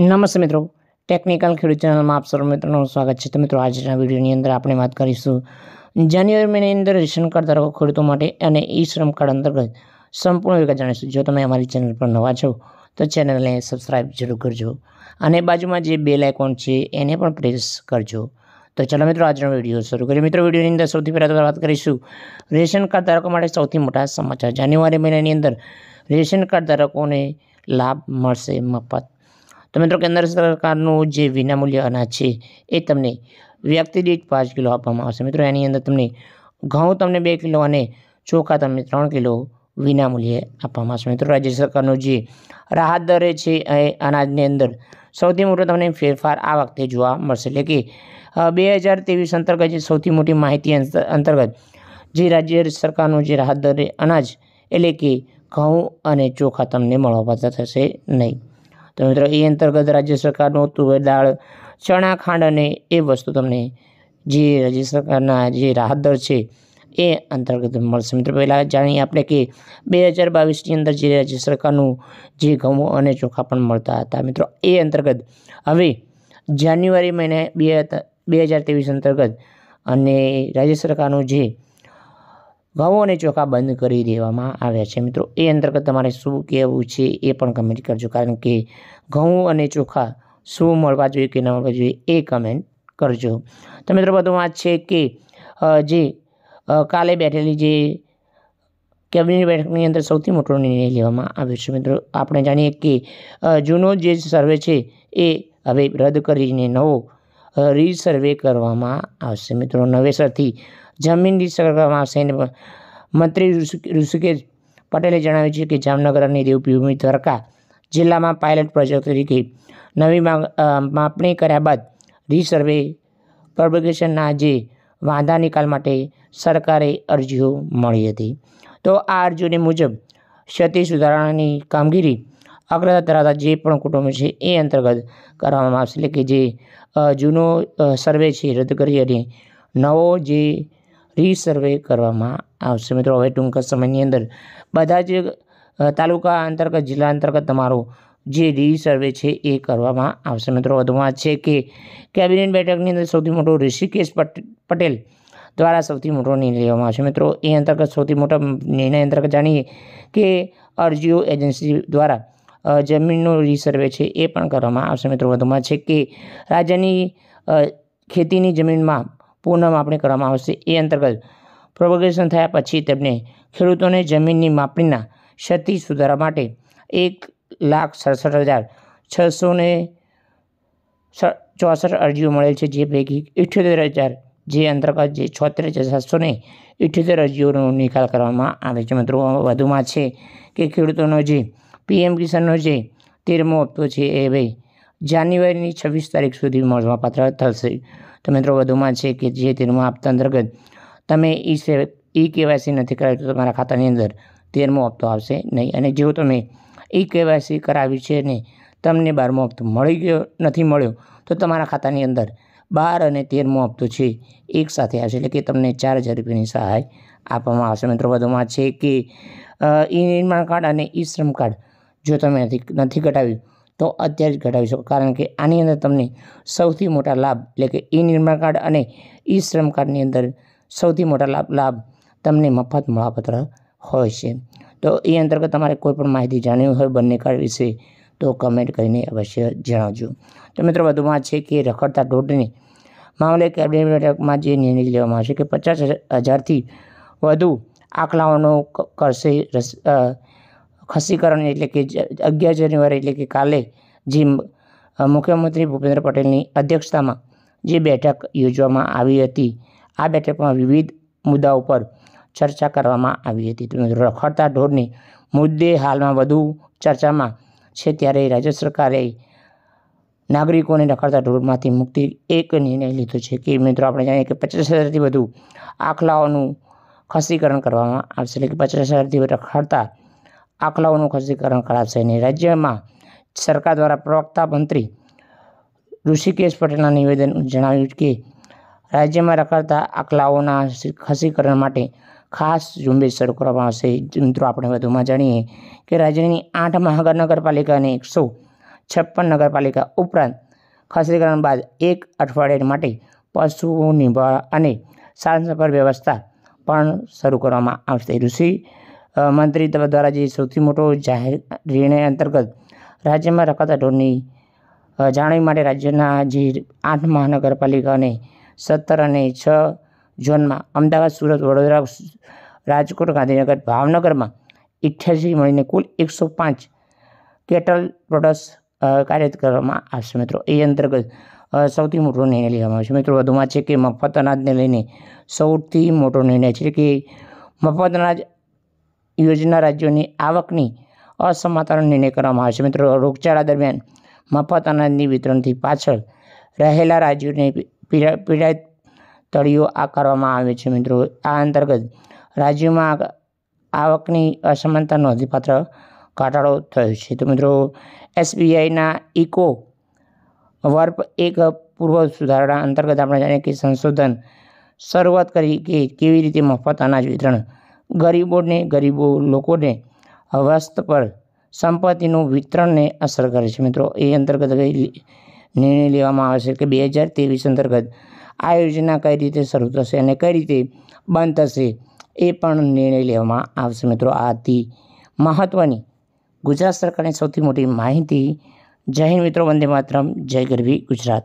નમસ્તે મિત્રો ટેકનિકલ ખેડૂત ચેનલમાં આપ સર્વ મિત્રોનું સ્વાગત છે તો મિત્રો આજના વિડીયોની અંદર આપણે વાત કરીશું જાન્યુઆરી મહિનાની અંદર રેશન કાર્ડ ધારકો ખેડૂતો માટે અને ઈ શ્રમ કાર્ડ અંતર્ગત સંપૂર્ણ વિગત જાણીશું જો તમે અમારી ચેનલ પર નવા છો તો ચેનલને સબસ્ક્રાઈબ જરૂર કરજો અને બાજુમાં જે બેલ આઇકોન છે એને પણ પ્રેસ કરજો તો ચાલો મિત્રો આજનો વિડીયો શરૂ કરીએ મિત્રો વિડીયોની અંદર સૌથી પહેલાં તો વાત કરીશું રેશન કાર્ડ ધારકો માટે સૌથી મોટા સમાચાર જાન્યુઆરી મહિનાની અંદર રેશન કાર્ડ ધારકોને લાભ મળશે મફત તો મિત્રો કેન્દ્ર સરકારનું જે વિનામૂલ્ય અનાજ છે એ તમને વ્યક્તિ દીઠ પાંચ કિલો આપવામાં આવશે મિત્રો એની અંદર તમને ઘઉં તમને બે કિલો અને ચોખા તમને ત્રણ કિલો વિનામૂલ્યે આપવામાં આવશે મિત્રો રાજ્ય સરકારનો જે રાહત દરે છે એ અનાજની અંદર સૌથી મોટો તમને ફેરફાર આ વખતે જોવા મળશે એટલે કે બે હજાર ત્રેવીસ અંતર્ગત જે સૌથી મોટી માહિતી અંતર્ગત જે રાજ્ય સરકારનું જે રાહત દરે અનાજ એટલે કે ઘઉં અને ચોખા તમને મળવાપાત્ર થશે નહીં તો મિત્રો એ અંતર્ગત રાજ્ય સરકારનું તુવેર દાળ ચણા ખાંડ અને એ વસ્તુ તમને જે રાજ્ય સરકારના જે રાહત દર છે એ અંતર્ગત મળશે મિત્રો પહેલાં જાણીએ આપણે કે બે હજાર બાવીસની અંદર જે રાજ્ય સરકારનું જે ઘઉં અને ચોખા પણ મળતા હતા મિત્રો એ અંતર્ગત હવે જાન્યુઆરી મહિને બે બે હજાર ત્રેવીસ અંતર્ગત અને રાજ્ય સરકારનું જે ઘઉં ચોખા બંધ કરી દેવામાં આવ્યા છે મિત્રો એ અંતર્ગત તમારે શું કહેવું છે એ પણ કમેન્ટ કરજો કારણ કે ઘઉં અને ચોખા શું મળવા જોઈએ કે ન મળવા જોઈએ એ કમેન્ટ કરજો તો મિત્રો બધું વાત છે કે જે કાલે બેઠેલી જે કેબિનેટ બેઠકની અંદર સૌથી મોટો નિર્ણય લેવામાં આવ્યો છે મિત્રો આપણે જાણીએ કે જૂનો જે સર્વે છે એ હવે રદ કરીને નવો રીસર્વે કરવામાં આવશે મિત્રો નવેસરથી જમીન રીસર્વવામાં આવશે અને મંત્રી ઋષિકેશ પટેલે જણાવ્યું છે કે જામનગર અને દેવભૂમિ દ્વારકા જિલ્લામાં પાયલટ પ્રોજેક્ટ તરીકે નવી માપણી કર્યા બાદ રીસર્વે પબ્લિકેશનના જે વાંધા નિકાલ માટે સરકારે અરજીઓ મળી હતી તો આ અરજીઓની મુજબ ક્ષતિ સુધારણાની કામગીરી આગ્રતા ધરાવતા જે પણ કુટુંબ છે એ અંતર્ગત કરવામાં આવશે એટલે કે જે જૂનો સર્વે છે રદ કરી અને નવો જે રીસર્વે કરવામાં આવશે મિત્રો હવે ટૂંક સમયની અંદર બધા જ તાલુકા અંતર્ગત જિલ્લા અંતર્ગત તમારો જે રીસર્વે છે એ કરવામાં આવશે મિત્રો વધુમાં છે કે કેબિનેટ બેઠકની અંદર સૌથી મોટો ઋષિકેશ પટેલ દ્વારા સૌથી મોટો નિર્ણય લેવામાં આવશે મિત્રો એ અંતર્ગત સૌથી મોટા નિર્ણય અંતર્ગત જાણીએ કે અરજીઓ એજન્સી દ્વારા જમીનનો રિસર્વે છે એ પણ કરવામાં આવશે મિત્રો વધુમાં છે કે રાજ્યની ખેતીની જમીનમાં પૂર્ણ માપણી કરવામાં આવશે એ અંતર્ગત પ્રોપોગેશન થયા પછી તેમને ખેડૂતોને જમીનની માપણીના ક્ષતિ સુધારા માટે એક લાખ સડસઠ હજાર છસો ને ચોસઠ અરજીઓ મળેલ છે જે પૈકી ઇઠ્યોતેર હજાર જે અંતર્ગત જે છોતેર હજાર સાતસો ને ઇઠ્યોતેર અરજીઓનો નિકાલ કરવામાં આવે છે મિત્રો વધુમાં છે કે ખેડૂતોનો જે પીએમ કિસાનનો જે તેરમો હપ્તો છે એ ભાઈ જાન્યુઆરીની છવ્વીસ તારીખ સુધી મળવાપાત્ર થશે તો મિત્રો વધુમાં છે કે જે તેરમો હપ્તા અંતર્ગત તમે ઈ સેવ ઈ કેવાયસી નથી કરાવી તો તમારા ખાતાની અંદર તેરમો હપ્તો આવશે નહીં અને જો તમે ઈ કેવાયસી કરાવી છે ને તમને બારમો હપ્તો મળી ગયો નથી મળ્યો તો તમારા ખાતાની અંદર બાર અને તેરમો હપ્તો છે એક સાથે આવશે એટલે કે તમને ચાર હજાર રૂપિયાની સહાય આપવામાં આવશે મિત્રો વધુમાં છે કે ઈ નિર્માણ કાર્ડ અને ઈ શ્રમ કાર્ડ જો તમે નથી ઘટાવી તો અત્યારે જ ઘટાવી શકો કારણ કે આની અંદર તમને સૌથી મોટા લાભ એટલે કે ઈ નિર્માણ કાર્ડ અને ઈ શ્રમ કાર્ડની અંદર સૌથી મોટા લાભ લાભ તમને મફત મળવાપત્ર હોય છે તો એ અંતર્ગત તમારે કોઈપણ માહિતી જાણવી હોય બંને કાર્ડ વિશે તો કમેન્ટ કરીને અવશ્ય જણાવજો તો મિત્રો વધુમાં છે કે રખડતા ઢોટની મામલે કેબિનેટ બેઠકમાં જે નિર્ણય લેવામાં આવશે કે પચાસ હજારથી વધુ આંકલાઓનો કરશે રસ ખસીકરણ એટલે કે અગિયાર જાન્યુઆરી એટલે કે કાલે જે મુખ્યમંત્રી ભૂપેન્દ્ર પટેલની અધ્યક્ષતામાં જે બેઠક યોજવામાં આવી હતી આ બેઠકમાં વિવિધ મુદ્દાઓ પર ચર્ચા કરવામાં આવી હતી તો રખડતા ઢોરની મુદ્દે હાલમાં વધુ ચર્ચામાં છે ત્યારે રાજ્ય સરકારે નાગરિકોને રખડતા ઢોરમાંથી મુક્તિ એક નિર્ણય લીધો છે કે મિત્રો આપણે જાણીએ કે પચાસ હજારથી વધુ આખલાઓનું ખસીકરણ કરવામાં આવશે એટલે કે પચાસ હજારથી રખડતા આંકડાઓનું ખસીકરણ કરાશે અને રાજ્યમાં સરકાર દ્વારા પ્રવક્તા મંત્રી ઋષિકેશ પટેલના નિવેદન જણાવ્યું કે રાજ્યમાં રખાતા આંકડાઓના ખસીકરણ માટે ખાસ ઝુંબેશ શરૂ કરવામાં આવશે મિત્રો આપણે વધુમાં જાણીએ કે રાજ્યની આઠ મહાનગરપાલિકા અને એકસો છપ્પન નગરપાલિકા ઉપરાંત ખસીકરણ બાદ એક અઠવાડિયા માટે પશુઓની અને સાંજસભર વ્યવસ્થા પણ શરૂ કરવામાં આવશે ઋષિ મંત્રી દ્વારા જે સૌથી મોટો જાહેર નિર્ણય અંતર્ગત રાજ્યમાં રખાતા ઢોરની જાણવી માટે રાજ્યના જે આઠ મહાનગરપાલિકા અને સત્તર અને છ ઝોનમાં અમદાવાદ સુરત વડોદરા રાજકોટ ગાંધીનગર ભાવનગરમાં ઇઠ્યાસી મળીને કુલ એકસો પાંચ કેટલ પ્રોડક્ટ્સ કાર્યરત કરવામાં આવશે મિત્રો એ અંતર્ગત સૌથી મોટો નિર્ણય લેવામાં આવશે મિત્રો વધુમાં છે કે મફત અનાજને લઈને સૌથી મોટો નિર્ણય છે કે મફત અનાજ યોજના રાજ્યોની આવકની અસમાનતાનો નિર્ણય કરવામાં આવે છે મિત્રો રોગચાળા દરમિયાન મફત અનાજની વિતરણથી પાછળ રહેલા રાજ્યોને પીડાય તળીઓ આકારવામાં આવે છે મિત્રો આ અંતર્ગત રાજ્યોમાં આવકની અસમાનતા નોંધીપાત્ર ઘટાડો થયો છે તો મિત્રો એસબીઆઈના ઇકો વર્પ એક પૂર્વ સુધારણા અંતર્ગત આપણે જાણીએ કે સંશોધન શરૂઆત કરી કે કેવી રીતે મફત અનાજ વિતરણ ગરીબોને ગરીબો લોકોને હવાસ્ત પર સંપત્તિનું વિતરણને અસર કરે છે મિત્રો એ અંતર્ગત નિર્ણય લેવામાં આવે છે કે બે હજાર ત્રેવીસ અંતર્ગત આ યોજના કઈ રીતે શરૂ થશે અને કઈ રીતે બંધ થશે એ પણ નિર્ણય લેવામાં આવશે મિત્રો આથી મહત્ત્વની ગુજરાત સરકારની સૌથી મોટી માહિતી જય હિન્દ મિત્રો વંદે માતરમ જય ગરવી ગુજરાત